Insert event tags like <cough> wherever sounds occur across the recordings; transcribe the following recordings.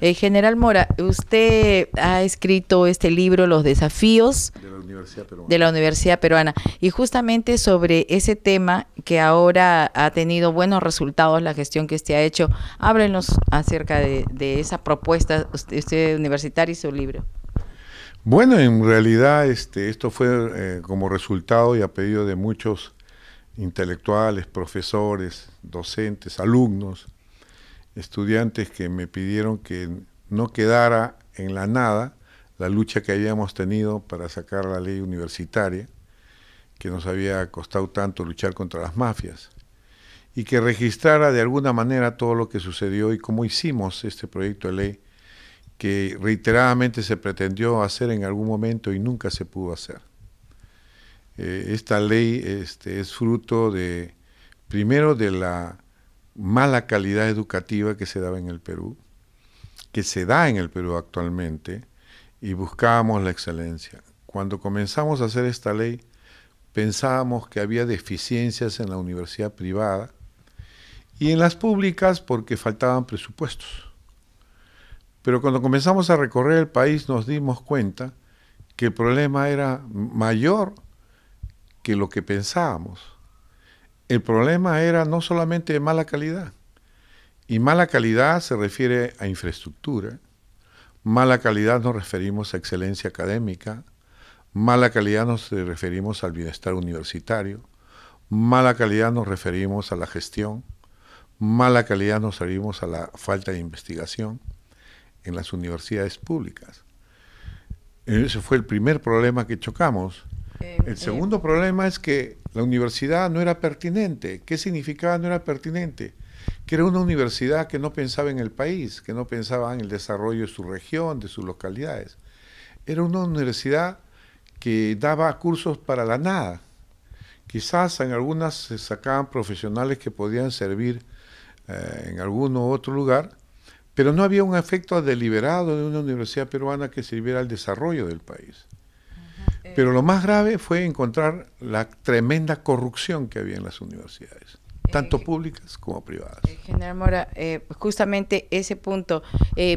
Eh, general Mora, usted ha escrito este libro, Los desafíos de la, Universidad Peruana. y justamente sobre ese tema que ahora ha tenido buenos resultados la gestión que usted ha hecho, háblenos acerca de, esa propuesta usted, universitaria y su libro. Bueno, en realidad este, esto fue eh, como resultado y a pedido de muchos intelectuales, profesores, docentes, alumnos, estudiantes que me pidieron que no quedara en la nada la lucha que habíamos tenido para sacar la ley universitaria, que nos había costado tanto luchar contra las mafias, y que registrara de alguna manera todo lo que sucedió y cómo hicimos este proyecto de ley que reiteradamente se pretendió hacer en algún momento y nunca se pudo hacer. Eh, esta ley este, es fruto de, primero, de la mala calidad educativa que se daba en el Perú, que se da en el Perú actualmente, y buscábamos la excelencia. Cuando comenzamos a hacer esta ley, pensábamos que había deficiencias en la universidad privada y en las públicas porque faltaban presupuestos. Pero cuando comenzamos a recorrer el país nos dimos cuenta que el problema era mayor que lo que pensábamos el problema era no solamente de mala calidad, y mala calidad se refiere a infraestructura, mala calidad nos referimos a excelencia académica, mala calidad nos referimos al bienestar universitario, mala calidad nos referimos a la gestión, mala calidad nos referimos a la falta de investigación en las universidades públicas. Ese fue el primer problema que chocamos el segundo problema es que la universidad no era pertinente. ¿Qué significaba no era pertinente? Que era una universidad que no pensaba en el país, que no pensaba en el desarrollo de su región, de sus localidades. Era una universidad que daba cursos para la nada. Quizás en algunas se sacaban profesionales que podían servir eh, en algún otro lugar, pero no había un efecto deliberado de una universidad peruana que sirviera al desarrollo del país. Pero lo más grave fue encontrar la tremenda corrupción que había en las universidades tanto eh, públicas como privadas. Eh, General Mora, eh, justamente ese punto,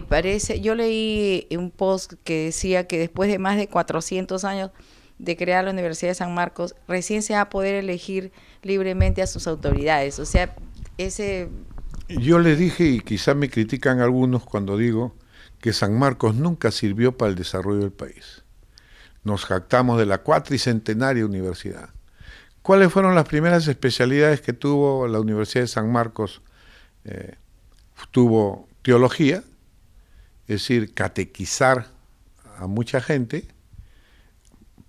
parece, yo leí un post que decía que después de más de 400 años de crear la Universidad de San Marcos, recién se va a poder elegir libremente a sus autoridades. O sea, ese... Yo le dije, y quizá me critican algunos cuando digo, que San Marcos nunca sirvió para el desarrollo del país. Nos jactamos de la cuatricentenaria universidad. ¿Cuáles fueron las primeras especialidades que tuvo la Universidad de San Marcos? Eh, tuvo teología, es decir, catequizar a mucha gente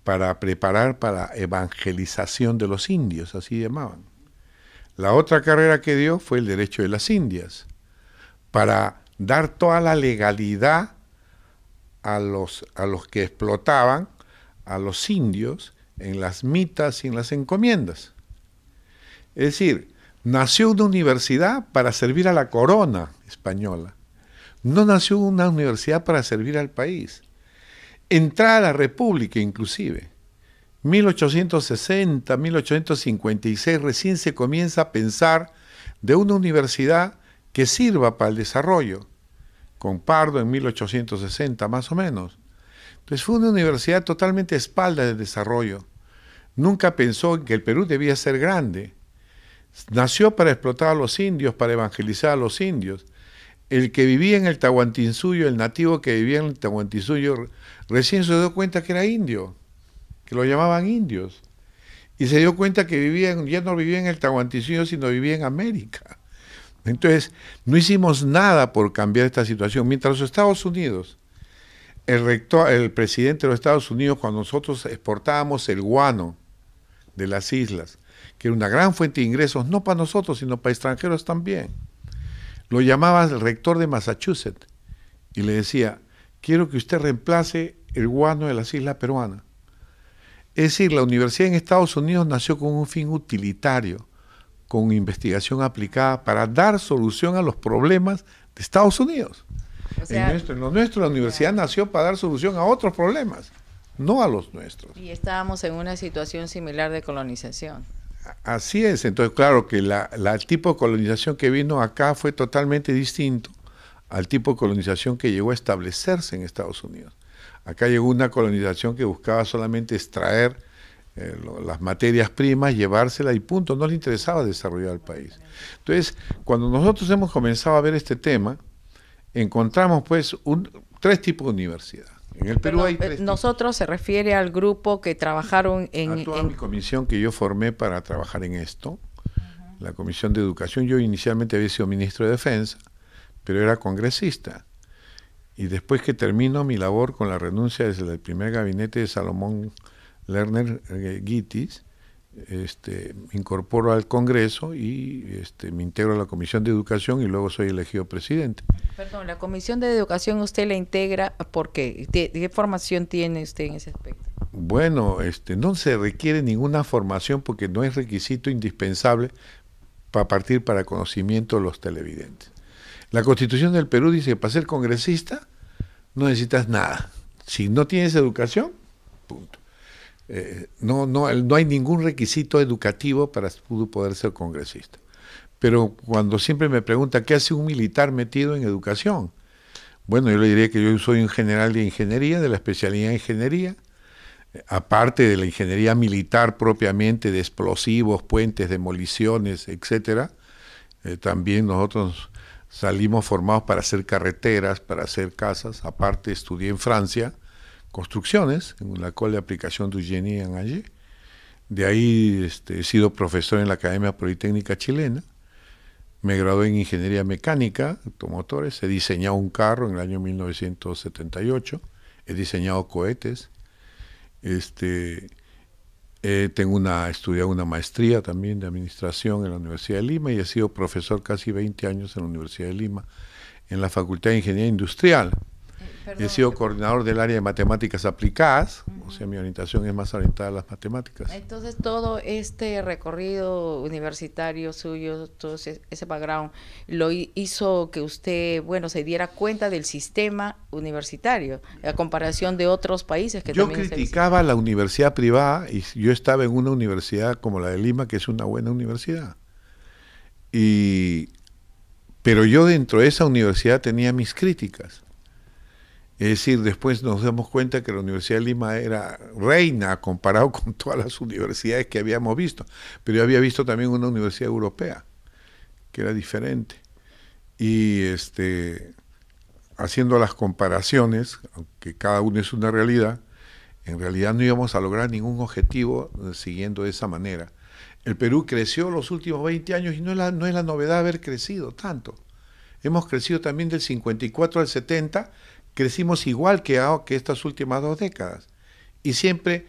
para preparar para evangelización de los indios, así llamaban. La otra carrera que dio fue el derecho de las Indias, para dar toda la legalidad a los, a los que explotaban a los indios en las mitas y en las encomiendas. Es decir, nació una universidad para servir a la corona española. No nació una universidad para servir al país. entrar a la República inclusive. 1860, 1856 recién se comienza a pensar de una universidad que sirva para el desarrollo, con Pardo en 1860 más o menos. Entonces fue una universidad totalmente espalda del desarrollo. Nunca pensó que el Perú debía ser grande. Nació para explotar a los indios, para evangelizar a los indios. El que vivía en el Tahuantinsuyo, el nativo que vivía en el Tahuantinsuyo, recién se dio cuenta que era indio, que lo llamaban indios. Y se dio cuenta que vivía, ya no vivía en el Tahuantinsuyo, sino vivía en América. Entonces, no hicimos nada por cambiar esta situación. Mientras los Estados Unidos el, rector, el presidente de los Estados Unidos, cuando nosotros exportábamos el guano de las islas, que era una gran fuente de ingresos, no para nosotros, sino para extranjeros también, lo llamaba el rector de Massachusetts y le decía, quiero que usted reemplace el guano de las islas peruanas. Es decir, la universidad en Estados Unidos nació con un fin utilitario, con investigación aplicada para dar solución a los problemas de Estados Unidos en la universidad nació para dar solución a otros problemas, no a los nuestros. Y estábamos en una situación similar de colonización. Así es, entonces claro que la, tipo de colonización que vino acá fue totalmente distinto al tipo de colonización que llegó a establecerse en Estados Unidos. Acá llegó una colonización que buscaba solamente extraer eh, las materias primas, llevárselas y punto, no le interesaba desarrollar el país. Entonces, cuando nosotros hemos comenzado a ver este tema, encontramos pues un, tres tipos de universidad. En el Perú hay eh, tres Nosotros se refiere al grupo que trabajaron en... toda mi comisión que yo formé para trabajar en esto, la comisión de educación. Yo inicialmente había sido ministro de defensa, pero era congresista. Y después que termino mi labor con la renuncia desde el primer gabinete de Salomón Lerner eh, este, incorporo al Congreso y este, me integro a la Comisión de Educación y luego soy elegido presidente. Perdón, la Comisión de Educación usted la integra, porque qué? ¿Qué, formación tiene usted en ese aspecto? Bueno, este, no se requiere ninguna formación porque no es requisito indispensable para partir para conocimiento de los televidentes. La Constitución del Perú dice que para ser congresista no necesitas nada. Si no tienes educación, punto. Eh, no, no, no hay ningún requisito educativo para poder ser congresista. Pero cuando siempre me pregunta, ¿qué hace un militar metido en educación? Bueno, yo le diría que yo soy un general de ingeniería, de la especialidad de ingeniería, eh, aparte de la ingeniería militar propiamente, de explosivos, puentes, demoliciones, etcétera, eh, también nosotros salimos formados para hacer carreteras, para hacer casas. Aparte, estudié en Francia construcciones, en la cual de aplicación de en allí. De ahí este, he sido profesor en la Academia Politécnica Chilena. Me gradué en Ingeniería Mecánica, automotores. He diseñado un carro en el año 1978. He diseñado cohetes. Este, tengo una, estudiado una maestría también de administración en la Universidad de Lima y he sido profesor casi 20 años en la Universidad de Lima, en la Facultad de Ingeniería Industrial. He sido coordinador del área de matemáticas aplicadas, o sea, mi orientación es más orientada a las matemáticas. Entonces, todo este recorrido universitario suyo, todo ese, background, lo hizo que usted, bueno, se diera cuenta del sistema universitario, a comparación de otros países que yo criticaba la universidad privada y yo estaba en una universidad como la de Lima, que es una buena universidad. Y pero yo dentro de esa universidad tenía mis críticas. Es decir, después nos damos cuenta que la Universidad de Lima era reina comparado con todas las universidades que habíamos visto. Pero yo había visto también una universidad europea, que era diferente. Y este, haciendo las comparaciones, aunque cada uno es una realidad, en realidad no íbamos a lograr ningún objetivo siguiendo de esa manera. El Perú creció los últimos 20 años y no no es la novedad haber crecido tanto. Hemos crecido también del 54 al 70 crecimos igual que, ah, que estas últimas dos décadas. Y siempre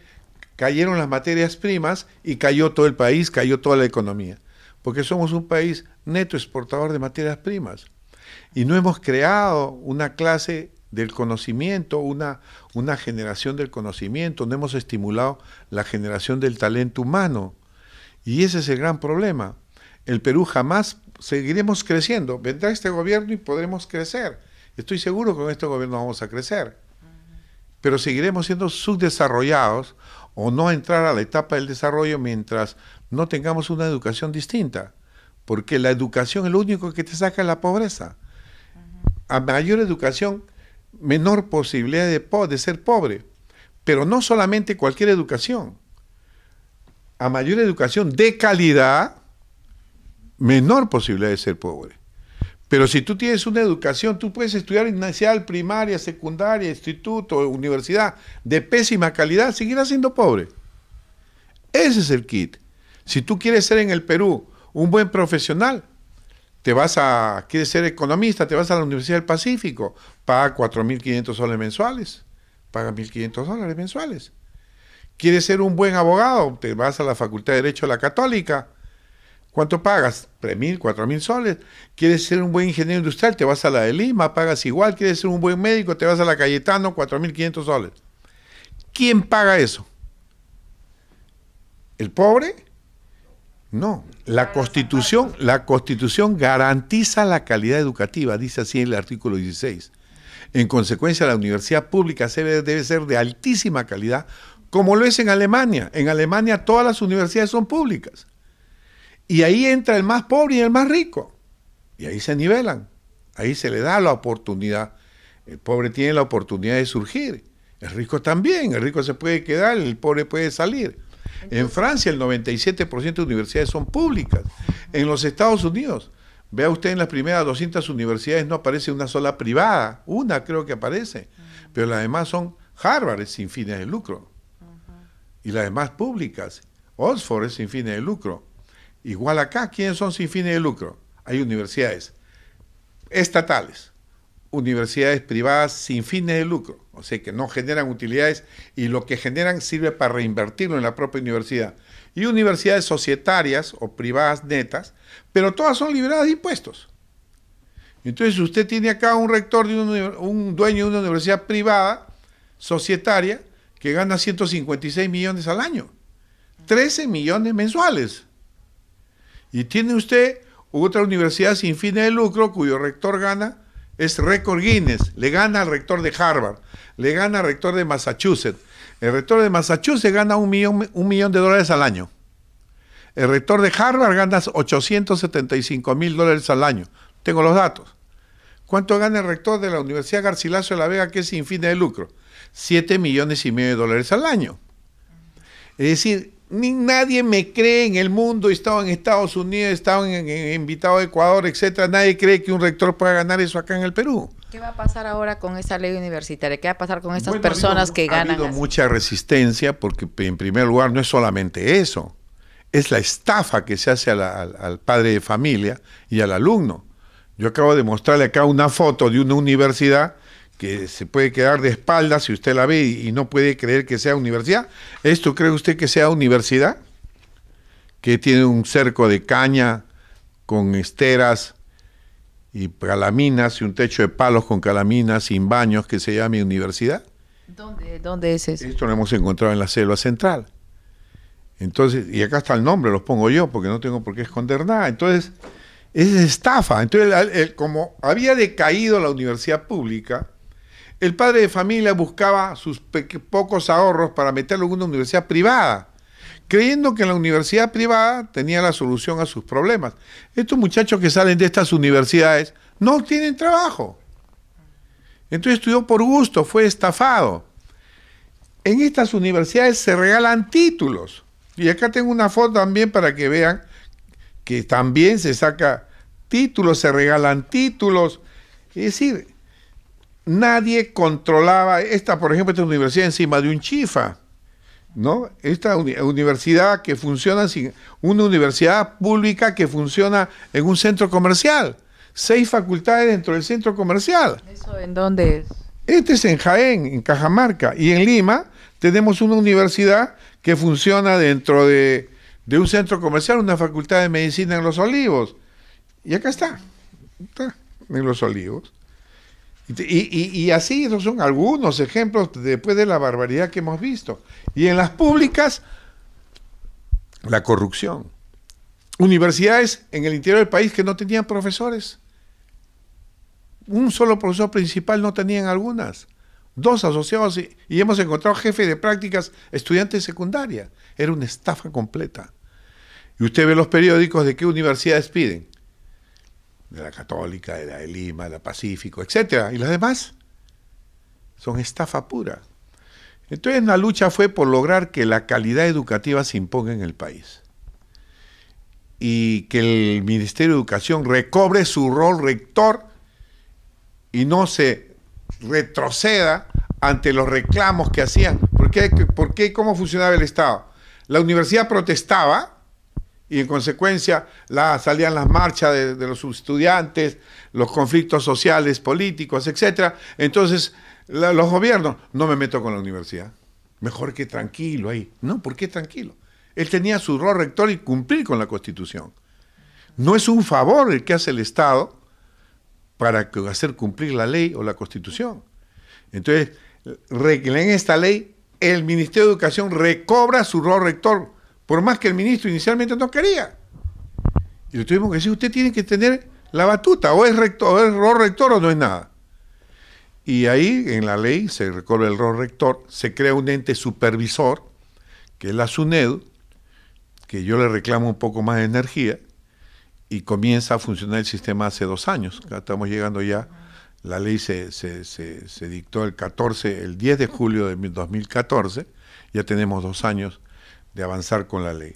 cayeron las materias primas y cayó todo el país, cayó toda la economía. Porque somos un país neto exportador de materias primas. Y no hemos creado una clase del conocimiento, una generación del conocimiento, no hemos estimulado la generación del talento humano. Y ese es el gran problema. El Perú jamás seguiremos creciendo. Vendrá este gobierno y podremos crecer Estoy seguro que con este gobierno vamos a crecer, pero seguiremos siendo subdesarrollados o no entrar a la etapa del desarrollo mientras no tengamos una educación distinta, porque la educación es lo único que te saca de la pobreza. A mayor educación, menor posibilidad de ser pobre, pero no solamente cualquier educación. A mayor educación de calidad, menor posibilidad de ser pobre. Pero si tú tienes una educación, tú puedes estudiar inicial, primaria, secundaria, instituto, universidad, de pésima calidad, seguirás siendo pobre. Ese es el kit. Si tú quieres ser en el Perú un buen profesional, te vas a, quieres ser economista, te vas a la Universidad del Pacífico, paga 4.500 soles mensuales, paga 1.500 dólares mensuales. Quieres ser un buen abogado, te vas a la Facultad de Derecho de la Católica, ¿Cuánto pagas? 3.000, 4.000 soles. ¿Quieres ser un buen ingeniero industrial? Te vas a la de Lima, pagas igual. ¿Quieres ser un buen médico? Te vas a la Cayetano, 4.500 soles. ¿Quién paga eso? ¿El pobre? No. La Constitución, la Constitución garantiza la calidad educativa, dice así en el artículo 16. En consecuencia, la universidad pública debe ser de altísima calidad, como lo es en Alemania. En Alemania todas las universidades son públicas. Y ahí entra el más pobre y el más rico. Y ahí se nivelan. Ahí se le da la oportunidad. El pobre tiene la oportunidad de surgir. El rico también. El rico se puede quedar, el pobre puede salir. En Francia el 97% de universidades son públicas. En los Estados Unidos, vea usted en las primeras 200 universidades no aparece una sola privada. Una creo que aparece. Pero las demás son Harvard sin fines de lucro. Y las demás públicas. Oxford sin fines de lucro. Igual acá, ¿quiénes son sin fines de lucro? Hay universidades estatales, universidades privadas sin fines de lucro, o sea que no generan utilidades y lo que generan sirve para reinvertirlo en la propia universidad. Y universidades societarias o privadas netas, pero todas son liberadas de impuestos. Entonces usted tiene acá un rector, de un, un dueño de una universidad privada, societaria, que gana 156 millones al año, 13 millones mensuales. Y tiene usted otra universidad sin fines de lucro cuyo rector gana, es récord Guinness, le gana al rector de Harvard, le gana al rector de Massachusetts. El rector de Massachusetts gana un millón, millón de dólares al año. El rector de Harvard gana 875 mil dólares al año. Tengo los datos. ¿Cuánto gana el rector de la Universidad Garcilaso de la Vega, que es sin fines de lucro? 7 millones y medio de dólares al año. Es decir, ni nadie me cree en el mundo, he estado en Estados Unidos, he estado en, invitado a Ecuador, etcétera, nadie cree que un rector pueda ganar eso acá en el Perú. ¿Qué va a pasar ahora con esa ley universitaria? ¿Qué va a pasar con estas personas que ganan? Ha habido mucha resistencia porque en primer lugar no es solamente eso, es la estafa que se hace al, al, padre de familia y al alumno. Yo acabo de mostrarle acá una foto de una universidad que se puede quedar de espaldas si usted la ve y, no puede creer que sea universidad. ¿Esto cree usted que sea universidad? Que tiene un cerco de caña con esteras y calaminas y un techo de palos con calaminas sin baños que se llame universidad. ¿Dónde, es eso? Esto lo hemos encontrado en la selva central. Entonces, y acá está el nombre, los pongo yo porque no tengo por qué esconder nada. Entonces, es estafa. Entonces, como había decaído la universidad pública, el padre de familia buscaba sus pocos ahorros para meterlo en una universidad privada, creyendo que la universidad privada tenía la solución a sus problemas. Estos muchachos que salen de estas universidades no tienen trabajo. Entonces estudió por gusto, fue estafado. En estas universidades se regalan títulos. Y acá tengo una foto también para que vean que también se saca títulos, se regalan títulos. Es decir, nadie controlaba esta, por ejemplo, esta universidad encima de un chifa, ¿no? Esta universidad que funciona sin una universidad pública que funciona en un centro comercial, seis facultades dentro del centro comercial. ¿Eso en dónde es? Este es en Jaén, en Cajamarca, y en Lima tenemos una universidad que funciona dentro de, de un centro comercial, una facultad de medicina en Los Olivos. Y acá está, está en Los Olivos. Y, así, esos son algunos ejemplos después de la barbaridad que hemos visto. Y en las públicas, la corrupción. Universidades en el interior del país que no tenían profesores. Un solo profesor principal no tenían algunas. Dos asociados y, hemos encontrado jefe de prácticas estudiantes de secundaria. Era una estafa completa. Y usted ve los periódicos de qué universidades piden de la Católica, de la de Lima, de la Pacífico, etc. Y las demás son estafa pura. Entonces la lucha fue por lograr que la calidad educativa se imponga en el país y que el Ministerio de Educación recobre su rol rector y no se retroceda ante los reclamos que hacían. ¿Por qué? ¿Cómo funcionaba el Estado? La universidad protestaba y en consecuencia la, salían las marchas de, los estudiantes, los conflictos sociales, políticos, etc. Entonces, los gobiernos, no me meto con la universidad, mejor que tranquilo ahí. No, ¿por qué tranquilo? Él tenía su rol rector y cumplir con la Constitución. No es un favor el que hace el Estado para hacer cumplir la ley o la Constitución. Entonces, en esta ley, el Ministerio de Educación recobra su rol rector por más que el ministro inicialmente no quería. Y le tuvimos que decir, usted tiene que tener la batuta, o es rector, o es rol rector o no es nada. Y ahí en la ley se recorre el rol rector, se crea un ente supervisor, que es la SUNED, que yo le reclamo un poco más de energía, y comienza a funcionar el sistema hace dos años. Estamos llegando ya, la ley se, se, se, dictó el 14, el 10 de julio de 2014, ya tenemos dos años de avanzar con la ley.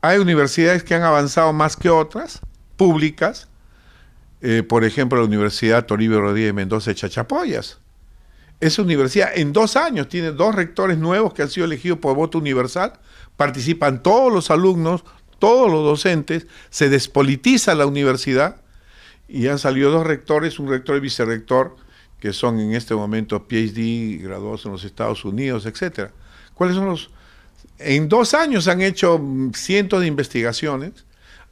Hay universidades que han avanzado más que otras, públicas, eh, por ejemplo la Universidad Toribio Rodríguez Mendoza de Chachapoyas. Esa universidad en dos años tiene dos rectores nuevos que han sido elegidos por voto universal, participan todos los alumnos, todos los docentes, se despolitiza la universidad y han salido dos rectores, un rector y vicerrector, que son en este momento PhD, graduados en los Estados Unidos, etc. ¿Cuáles son los, en dos años han hecho mm, cientos de investigaciones,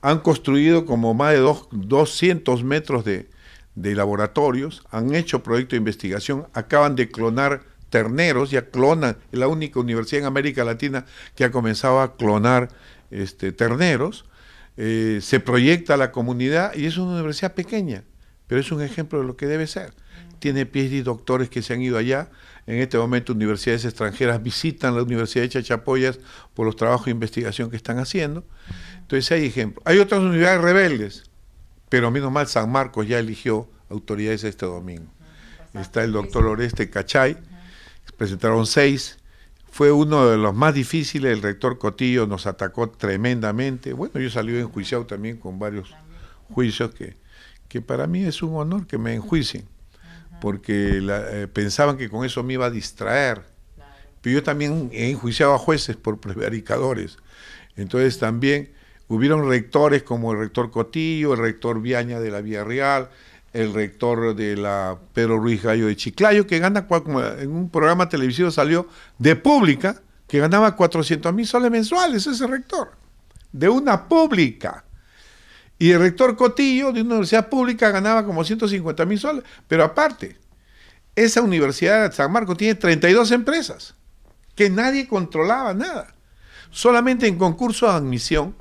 han construido como más de 200 metros de, laboratorios, han hecho proyectos de investigación, acaban de clonar terneros, ya clonan, es la única universidad en América Latina que ha comenzado a clonar este, terneros, eh, se proyecta a la comunidad y es una universidad pequeña, pero es un ejemplo de lo que debe ser tiene pies y doctores que se han ido allá. En este momento universidades extranjeras visitan la Universidad de Chachapoyas por los trabajos de investigación que están haciendo. Entonces hay ejemplos. Hay otras universidades rebeldes, pero menos mal San Marcos ya eligió autoridades este domingo. Está el doctor Oreste Cachay, presentaron seis. Fue uno de los más difíciles, el rector Cotillo nos atacó tremendamente. Bueno, yo salí enjuiciado también con varios juicios que, que para mí es un honor que me enjuicien porque eh, pensaban que con eso me iba a distraer. Pero yo también he enjuiciado a jueces por prevaricadores. Entonces también hubieron rectores como el rector Cotillo, el rector Viaña de la Vía Real, el rector de la Pedro Ruiz Gallo de Chiclayo, que gana en un programa televisivo salió de pública, que ganaba 400 mil soles mensuales ese rector, de una pública. Y el rector Cotillo de una universidad pública ganaba como 150 mil soles. Pero aparte, esa universidad de San Marcos tiene 32 empresas que nadie controlaba nada. Solamente en concurso de admisión,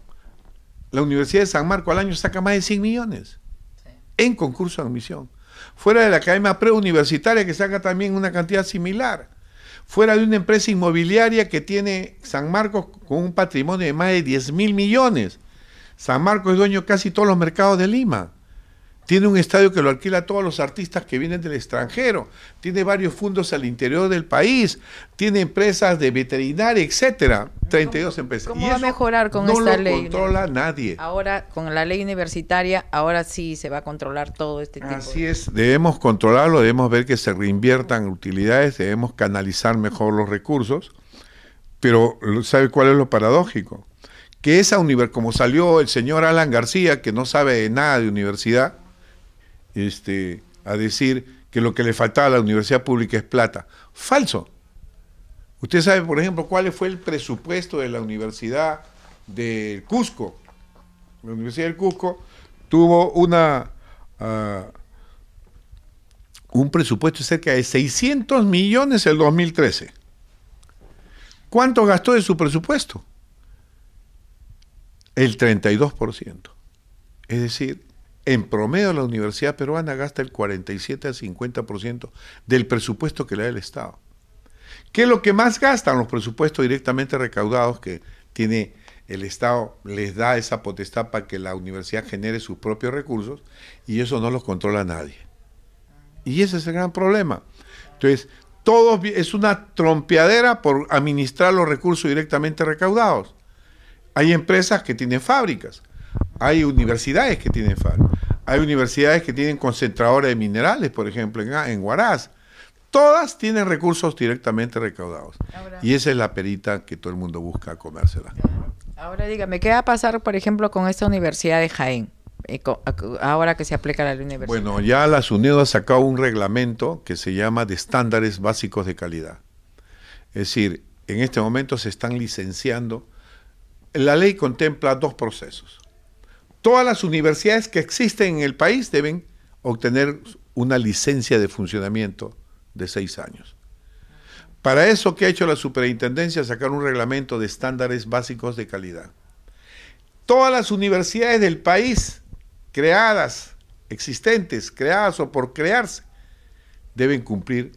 la Universidad de San Marcos al año saca más de 100 millones. En concurso de admisión. Fuera de la academia preuniversitaria que saca también una cantidad similar. Fuera de una empresa inmobiliaria que tiene San Marcos con un patrimonio de más de 10 mil millones San Marcos es dueño casi todos los mercados de Lima. Tiene un estadio que lo alquila a todos los artistas que vienen del extranjero. Tiene varios fondos al interior del país. Tiene empresas de veterinaria, etcétera. 32 empresas. ¿Cómo y va a mejorar con esta ley? No controla nadie. Ahora, con la ley universitaria, ahora sí se va a controlar todo este tema. Así es. Debemos controlarlo, debemos ver que se reinviertan utilidades, debemos canalizar mejor los recursos. Pero, ¿sabe cuál es lo paradójico? que esa universidad, como salió el señor Alan García, que no sabe nada de universidad, este, a decir que lo que le faltaba a la universidad pública es plata. Falso. Usted sabe, por ejemplo, cuál fue el presupuesto de la Universidad del Cusco. La Universidad del Cusco tuvo una, ah, un presupuesto de cerca de 600 millones en el 2013. ¿Cuánto gastó de su presupuesto? el 32%. Es decir, en promedio la universidad peruana gasta el 47 al 50% del presupuesto que le da el Estado. ¿Qué es lo que más gastan los presupuestos directamente recaudados que tiene el Estado? Les da esa potestad para que la universidad genere sus propios recursos y eso no los controla nadie. Y ese es el gran problema. Entonces, todo es una trompeadera por administrar los recursos directamente recaudados. Hay empresas que tienen fábricas, hay universidades que tienen fábricas, hay universidades que tienen concentradoras de minerales, por ejemplo, en, en Huaraz. Todas tienen recursos directamente recaudados. y esa es la perita que todo el mundo busca comérsela. Ahora dígame, ¿qué va a pasar, por ejemplo, con esta universidad de Jaén? Eh, ahora que se aplica la universidad. Bueno, ya las SUNEDO ha sacado un reglamento que se llama de estándares básicos de calidad. Es decir, en este momento se están licenciando la ley contempla dos procesos. Todas las universidades que existen en el país deben obtener una licencia de funcionamiento de seis años. Para eso que ha hecho la superintendencia, sacar un reglamento de estándares básicos de calidad. Todas las universidades del país creadas, existentes, creadas o por crearse, deben cumplir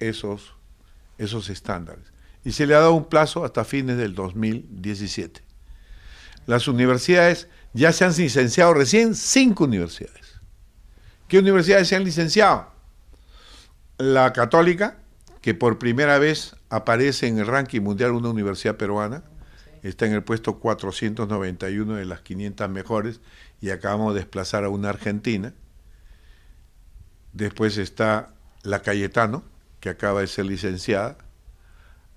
esos, esos estándares. Y se le ha dado un plazo hasta fines del 2017 las universidades ya se han licenciado recién cinco universidades. ¿Qué universidades se han licenciado? La Católica, que por primera vez aparece en el ranking mundial una universidad peruana, está en el puesto 491 de las 500 mejores y acabamos de desplazar a una argentina. Después está la Cayetano, que acaba de ser licenciada,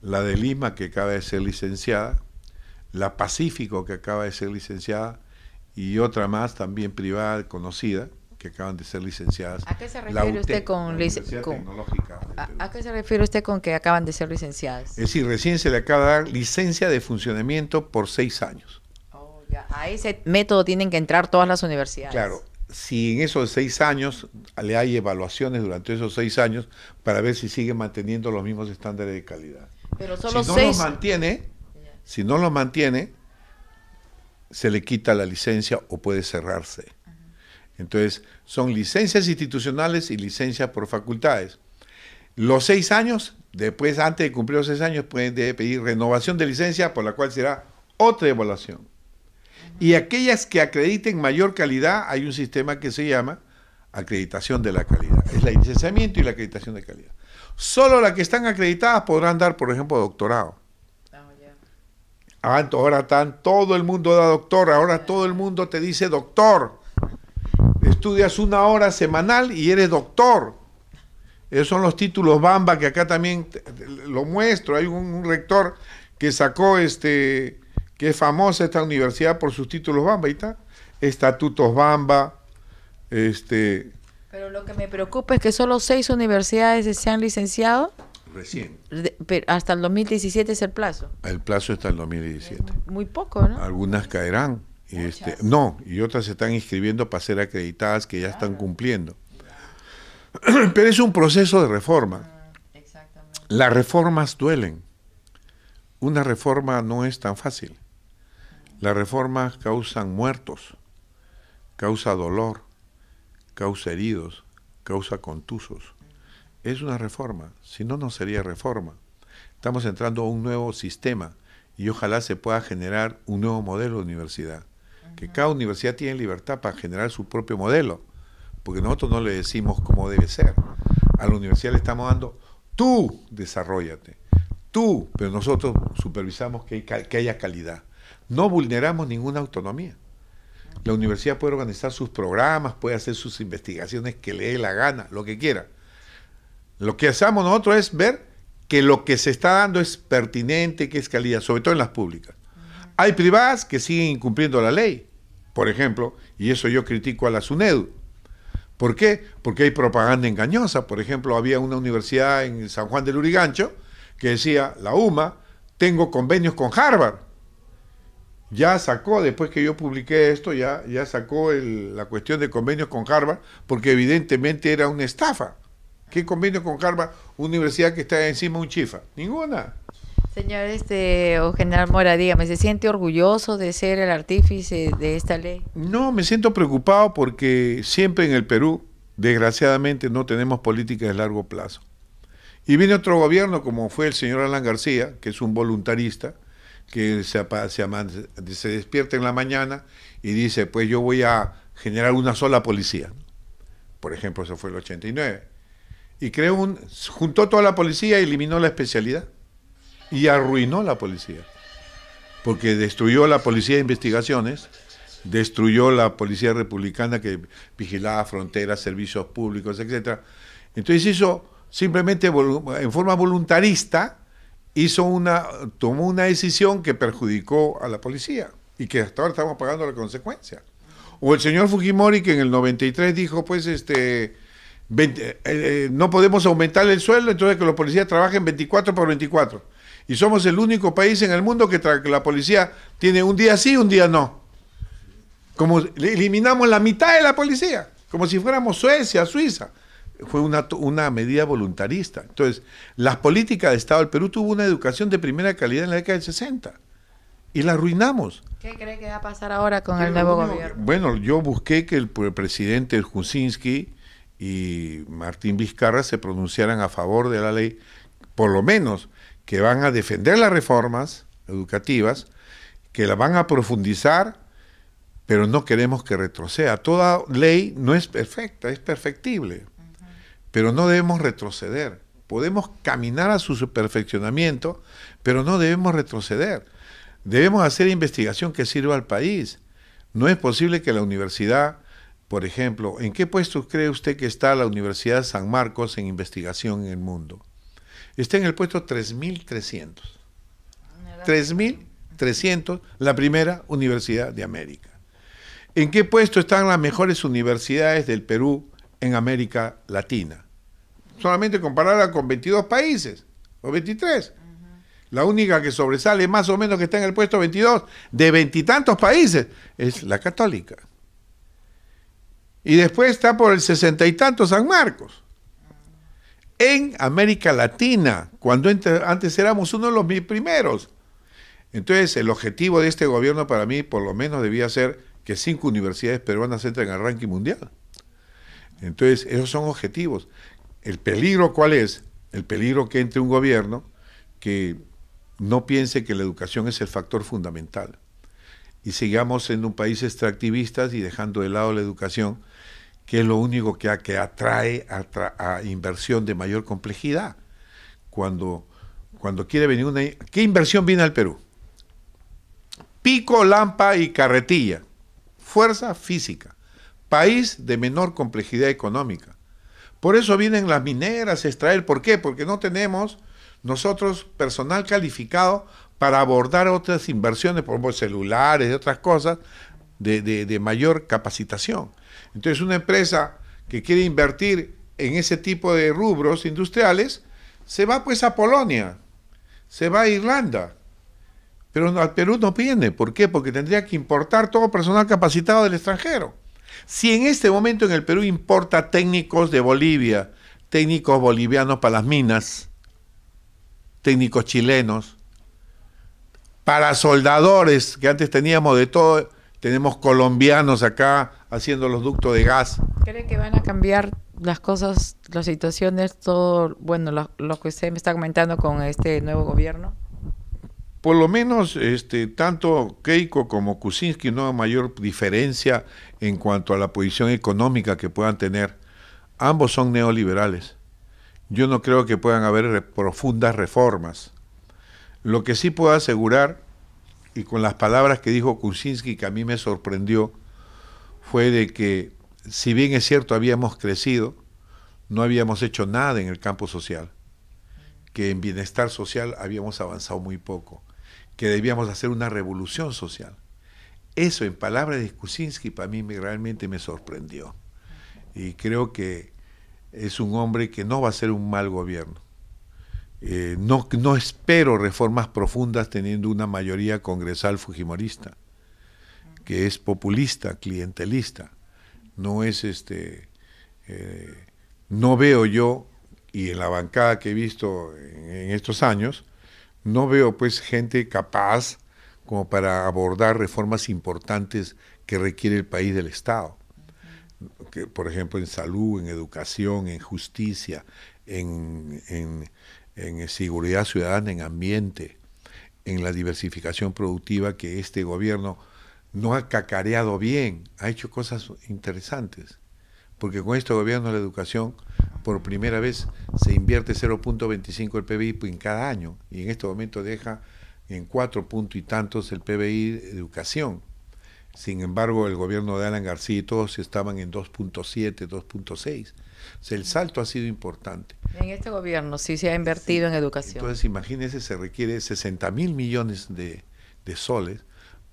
la de Lima, que acaba de ser licenciada, la Pacífico, que acaba de ser licenciada, y otra más también privada, conocida, que acaban de ser licenciadas. ¿A qué se refiere usted con, qué se refiere usted con que acaban de ser licenciadas? Es decir, recién se le acaba de dar licencia de funcionamiento por seis años. Oh, a ese método tienen que entrar todas las universidades. Claro, si en esos seis años le hay evaluaciones durante esos seis años para ver si sigue manteniendo los mismos estándares de calidad. Pero solo si no los mantiene, si no lo mantiene, se le quita la licencia o puede cerrarse. Entonces, son licencias institucionales y licencias por facultades. Los seis años, después, antes de cumplir los seis años, pueden pedir renovación de licencia, por la cual será otra evaluación. Y aquellas que acrediten mayor calidad, hay un sistema que se llama acreditación de la calidad. Es el licenciamiento y la acreditación de calidad. Solo las que están acreditadas podrán dar, por ejemplo, doctorado. Ahora tan, todo el mundo da doctor, ahora todo el mundo te dice doctor. Estudias una hora semanal y eres doctor. Esos son los títulos Bamba que acá también lo muestro. Hay un, rector que sacó este, que es famosa esta universidad por sus títulos Bamba, y está, estatutos Bamba, este. Pero lo que me preocupa es que solo seis universidades se han licenciado recién. hasta el 2017 es el plazo. El plazo está el 2017. Muy poco, ¿no? Algunas caerán. este, no, y otras se están inscribiendo para ser acreditadas que ya están cumpliendo. <clears throat> Pero es un proceso de reforma. Ah, Las reformas duelen. Una reforma no es tan fácil. Las reformas causan muertos, causa dolor, causa heridos, causa contusos es una reforma, si no, no sería reforma. Estamos entrando a un nuevo sistema y ojalá se pueda generar un nuevo modelo de universidad. Que cada universidad tiene libertad para generar su propio modelo, porque nosotros no le decimos cómo debe ser. A la universidad le estamos dando, tú desarrollate, tú, pero nosotros supervisamos que, que haya calidad. No vulneramos ninguna autonomía. La universidad puede organizar sus programas, puede hacer sus investigaciones que le dé la gana, lo que quiera lo que hacemos nosotros es ver que lo que se está dando es pertinente, que es calidad, sobre todo en las públicas. Hay privadas que siguen incumpliendo la ley, por ejemplo, y eso yo critico a la SUNEDU. ¿Por qué? Porque hay propaganda engañosa. Por ejemplo, había una universidad en San Juan del Urigancho que decía, la UMA, tengo convenios con Harvard. Ya sacó, después que yo publiqué esto, ya, ya sacó la cuestión de convenios con Harvard, porque evidentemente era una estafa. ¿Qué convenio con Harvard, universidad que está encima de un chifa? Ninguna. Señor este, o general Mora, ¿me ¿se siente orgulloso de ser el artífice de esta ley? No, me siento preocupado porque siempre en el Perú, desgraciadamente, no tenemos políticas de largo plazo. Y viene otro gobierno, como fue el señor Alan García, que es un voluntarista, que se, se despierta en la mañana y dice, pues yo voy a generar una sola policía. Por ejemplo, eso fue el 89 y creó un, juntó toda la policía y eliminó la especialidad. Y arruinó la policía. Porque destruyó la policía de investigaciones, destruyó la policía republicana que vigilaba fronteras, servicios públicos, etc. Entonces hizo, simplemente en forma voluntarista, hizo una, tomó una decisión que perjudicó a la policía y que hasta ahora estamos pagando la consecuencia. O el señor Fujimori que en el 93 dijo, pues este eh, eh, no podemos aumentar el sueldo, entonces que los policías trabajen 24 por 24. Y somos el único país en el mundo que, la policía tiene un día sí, un día no. Como eliminamos la mitad de la policía, como si fuéramos Suecia, Suiza. Fue una, medida voluntarista. Entonces, las políticas de Estado del Perú tuvo una educación de primera calidad en la década del 60 y la arruinamos. ¿Qué cree que va a pasar ahora con el nuevo gobierno? Bueno, yo busqué que el, el presidente Jusinski y Martín Vizcarra se pronunciaran a favor de la ley, por lo menos que van a defender las reformas educativas, que la van a profundizar, pero no queremos que retroceda. Toda ley no es perfecta, es perfectible, pero no debemos retroceder. Podemos caminar a su perfeccionamiento, pero no debemos retroceder. Debemos hacer investigación que sirva al país. No es posible que la universidad por ejemplo, ¿en qué puesto cree usted que está la Universidad San Marcos en investigación en el mundo? Está en el puesto 3300. 3300, ah, la primera universidad de América. ¿En qué puesto están las mejores universidades del Perú en América Latina? Solamente comparada con 22 países o 23. La única que sobresale más o menos que está en el puesto 22 de veintitantos países es la católica. Y después está por el sesenta y tanto San Marcos. En América Latina, cuando antes éramos uno de los primeros. Entonces, el objetivo de este gobierno para mí, por lo menos, debía ser que cinco universidades peruanas entren al ranking mundial. Entonces, esos son objetivos. ¿El peligro cuál es? El peligro que entre un gobierno que no piense que la educación es el factor fundamental y sigamos siendo un país extractivista y dejando de lado la educación que es lo único que, atrae a inversión de mayor complejidad. Cuando, cuando quiere venir una... ¿Qué inversión viene al Perú? Pico, lampa y carretilla. Fuerza física. País de menor complejidad económica. Por eso vienen las mineras a extraer. ¿Por qué? Porque no tenemos nosotros personal calificado para abordar otras inversiones, por ejemplo, celulares y otras cosas de mayor capacitación. Entonces una empresa que quiere invertir en ese tipo de rubros industriales se va pues a Polonia, se va a Irlanda, pero al Perú no viene. ¿Por qué? Porque tendría que importar todo personal capacitado del extranjero. Si en este momento en el Perú importa técnicos de Bolivia, técnicos bolivianos para las minas, técnicos chilenos, para soldadores que antes teníamos de todo tenemos colombianos acá haciendo los ductos de gas. ¿Cree que van a cambiar las cosas, las situaciones, todo, bueno, lo, que usted me está comentando con este nuevo gobierno? Por lo menos, este, tanto Keiko como Kuczynski no hay mayor diferencia en cuanto a la posición económica que puedan tener. Ambos son neoliberales. Yo no creo que puedan haber profundas reformas. Lo que sí puedo asegurar y con las palabras que dijo Kuczynski, que a mí me sorprendió, fue de que, si bien es cierto, habíamos crecido, no habíamos hecho nada en el campo social, que en bienestar social habíamos avanzado muy poco, que debíamos hacer una revolución social. Eso, en palabras de Kuczynski, para mí realmente me sorprendió. Y creo que es un hombre que no va a ser un mal gobierno eh, no, no espero reformas profundas teniendo una mayoría congresal fujimorista, que es populista, clientelista. No es este. Eh, no veo yo, y en la bancada que he visto en, estos años, no veo pues gente capaz como para abordar reformas importantes que requiere el país del Estado. Que, por ejemplo, en salud, en educación, en justicia, en, en eh, seguridad ciudadana, en ambiente, en la diversificación productiva que este gobierno no ha cacareado bien, ha hecho cosas interesantes. Porque con este gobierno la educación, por primera vez, se invierte 0.25 el PBI en cada año y en este momento deja en cuatro puntos y tantos el PBI de educación. Sin embargo, el gobierno de Alan García y todos estaban en 2.7, 2.6 el salto ha sido importante. En este gobierno sí se ha invertido en educación. Entonces, imagínense, se requiere 60 mil millones de, soles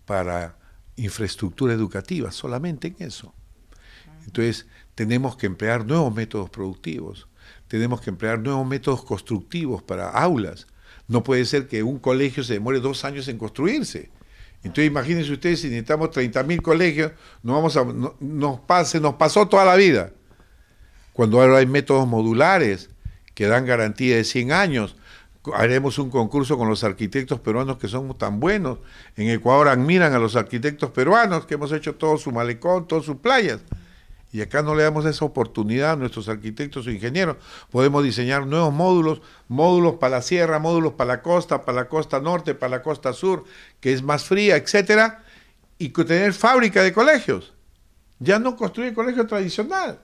para infraestructura educativa, solamente en eso. Entonces, tenemos que emplear nuevos métodos productivos, tenemos que emplear nuevos métodos constructivos para aulas. No puede ser que un colegio se demore dos años en construirse. Entonces imagínense ustedes si necesitamos mil colegios, no vamos a, nos, pase, nos pasó toda la vida. Cuando ahora hay métodos modulares que dan garantía de 100 años, haremos un concurso con los arquitectos peruanos que son tan buenos. En Ecuador admiran a los arquitectos peruanos que hemos hecho todo su malecón, todas sus playas. Y acá no le damos esa oportunidad a nuestros arquitectos o e ingenieros. Podemos diseñar nuevos módulos, módulos para la sierra, módulos para la costa, para la costa norte, para la costa sur, que es más fría, etcétera, y tener fábrica de colegios. Ya no construir colegio tradicional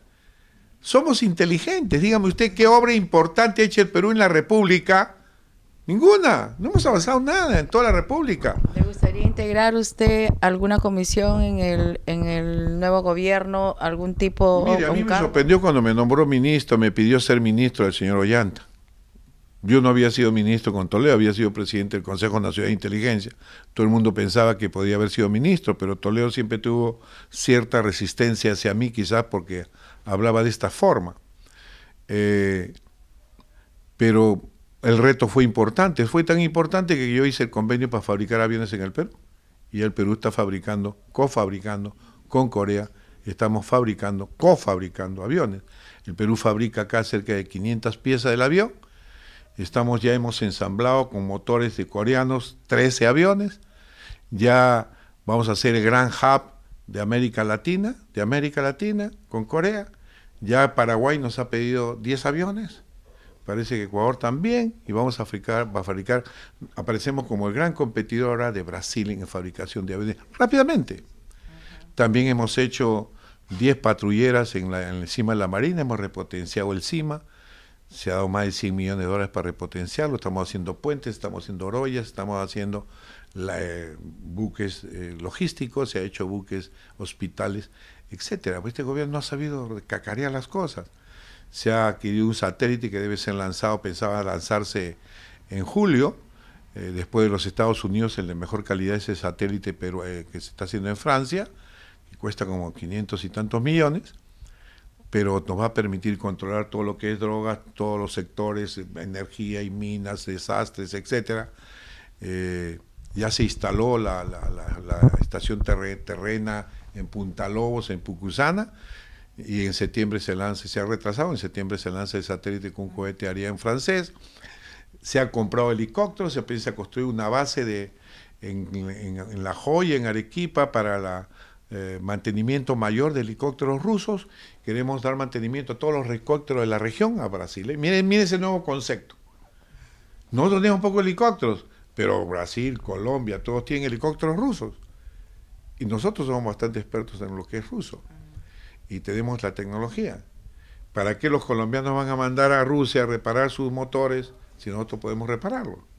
somos inteligentes. Dígame usted qué obra importante ha hecho el Perú en la República. Ninguna, no hemos avanzado nada en toda la República. ¿Le gustaría integrar usted alguna comisión en el, en el nuevo gobierno, algún tipo Mire, a mí me sorprendió cuando me nombró ministro, me pidió ser ministro del señor Ollanta. Yo no había sido ministro con Toledo, había sido presidente del Consejo Nacional de Inteligencia. Todo el mundo pensaba que podía haber sido ministro, pero Toledo siempre tuvo cierta resistencia hacia mí, quizás porque hablaba de esta forma. Eh, pero el reto fue importante, fue tan importante que yo hice el convenio para fabricar aviones en el Perú. Y el Perú está fabricando, cofabricando con Corea, estamos fabricando, cofabricando aviones. El Perú fabrica acá cerca de 500 piezas del avión. Estamos ya hemos ensamblado con motores de coreanos 13 aviones. Ya vamos a hacer el gran hub de América Latina, de América Latina con Corea. Ya Paraguay nos ha pedido 10 aviones, parece que Ecuador también, y vamos a fabricar, va a fabricar, aparecemos como el gran competidor ahora de Brasil en fabricación de aviones, rápidamente. También hemos hecho 10 patrulleras en, CIMA de la Marina, hemos repotenciado el CIMA, se ha dado más de 100 millones de dólares para repotenciarlo, estamos haciendo puentes, estamos haciendo orollas, estamos haciendo eh, buques eh, logísticos, se ha hecho buques hospitales, etcétera. Pues este gobierno no ha sabido cacarear las cosas. Se ha adquirido un satélite que debe ser lanzado, pensaba lanzarse en julio. Eh, después de los Estados Unidos, el de mejor calidad es el satélite pero, que se está haciendo en Francia, que cuesta como 500 y tantos millones pero nos va a permitir controlar todo lo que es drogas, todos los sectores, energía y minas, desastres, etcétera ya se instaló la, estación terrena en Punta Lobos, en Pucusana, y en septiembre se lanza, se ha retrasado, en septiembre se lanza el satélite con cohete Ariane francés, se ha comprado helicópteros, se piensa construir una base de, en, La Joya, en Arequipa, para el eh, mantenimiento mayor de helicópteros rusos, queremos dar mantenimiento a todos los helicópteros de la región, a Brasil. Miren, miren, ese nuevo concepto. Nosotros tenemos pocos helicópteros, pero Brasil, Colombia, todos tienen helicópteros rusos. Y nosotros somos bastante expertos en lo que es ruso. Y tenemos la tecnología. ¿Para qué los colombianos van a mandar a Rusia a reparar sus motores si nosotros podemos repararlos?